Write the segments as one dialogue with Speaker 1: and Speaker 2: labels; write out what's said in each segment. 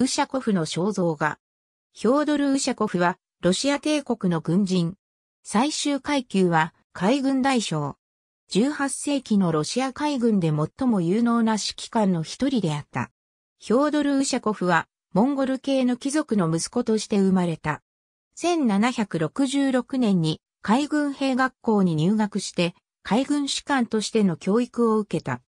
Speaker 1: ウシャコフの肖像画。ヒョードル・ウシャコフは、ロシア帝国の軍人。最終階級は、海軍大将。18世紀のロシア海軍で最も有能な指揮官の一人であった。ヒョードル・ウシャコフは、モンゴル系の貴族の息子として生まれた。1766年に海軍兵学校に入学して、海軍士官としての教育を受けた。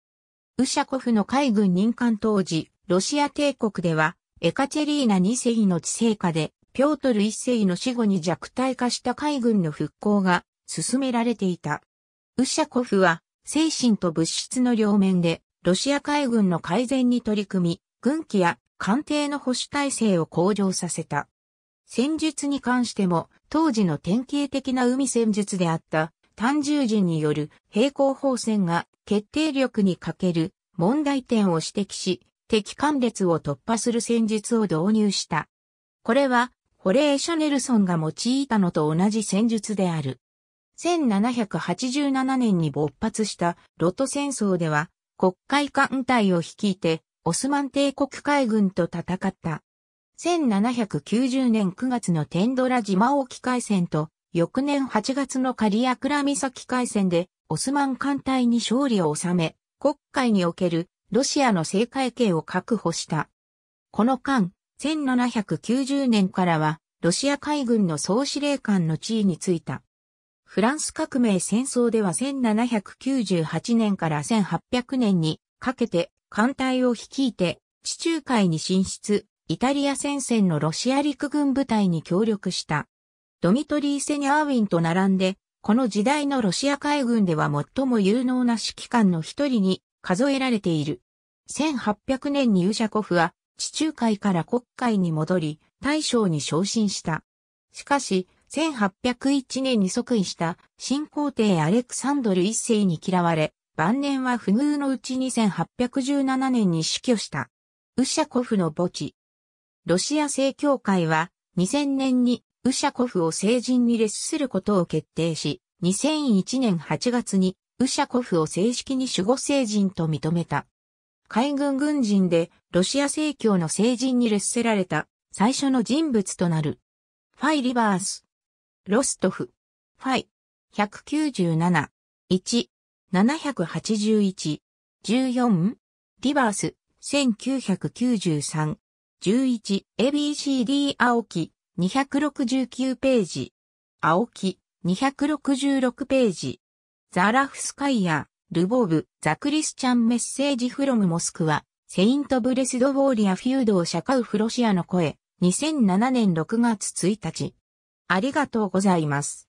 Speaker 1: ウシャコフの海軍任官当時、ロシア帝国ではエカチェリーナ2世の治世下で、ピョートル1世の死後に弱体化した海軍の復興が進められていた。ウシャコフは、精神と物質の両面で、ロシア海軍の改善に取り組み、軍機や艦艇の保守体制を向上させた。戦術に関しても、当時の典型的な海戦術であった、単獣人による平行方線が決定力に欠ける問題点を指摘し、敵艦列を突破する戦術を導入した。これは、ホレー・シャネルソンが用いたのと同じ戦術である。1787年に勃発したロト戦争では、国会艦隊を率いて、オスマン帝国海軍と戦った。1790年9月のテンドラ島沖海戦と、翌年8月のカリアクラ岬海戦で、オスマン艦隊に勝利を収め、国会におけるロシアの政界系を確保した。この間、1790年からは、ロシア海軍の総司令官の地位についた。フランス革命戦争では1798年から1800年にかけて艦隊を率いて地中海に進出、イタリア戦線のロシア陸軍部隊に協力した。ドミトリー・セニャーウィンと並んで、この時代のロシア海軍では最も有能な指揮官の一人に数えられている。1800年にウシャコフは地中海から国海に戻り、大将に昇進した。しかし、1801年に即位した新皇帝アレクサンドル一世に嫌われ、晩年は不遇のうちに1817年に死去した。ウシャコフの墓地。ロシア正教会は2000年にウシャコフを成人に列することを決定し、2001年8月にウシャコフを正式に守護聖人と認めた。海軍軍人でロシア正教の聖人に列せられた最初の人物となる。ファイ・リバース。ロストフ。ファイ。197。1。781。14。リバース。1993。11。ABCD 青木。269ページ。青木。266ページ。ザラフスカイヤ、ルボーブ、ザクリスチャンメッセージフロムモスクワ、セイントブレスドウォーリアフュードをシャカウフロシアの声、2007年6月1日。ありがとうございます。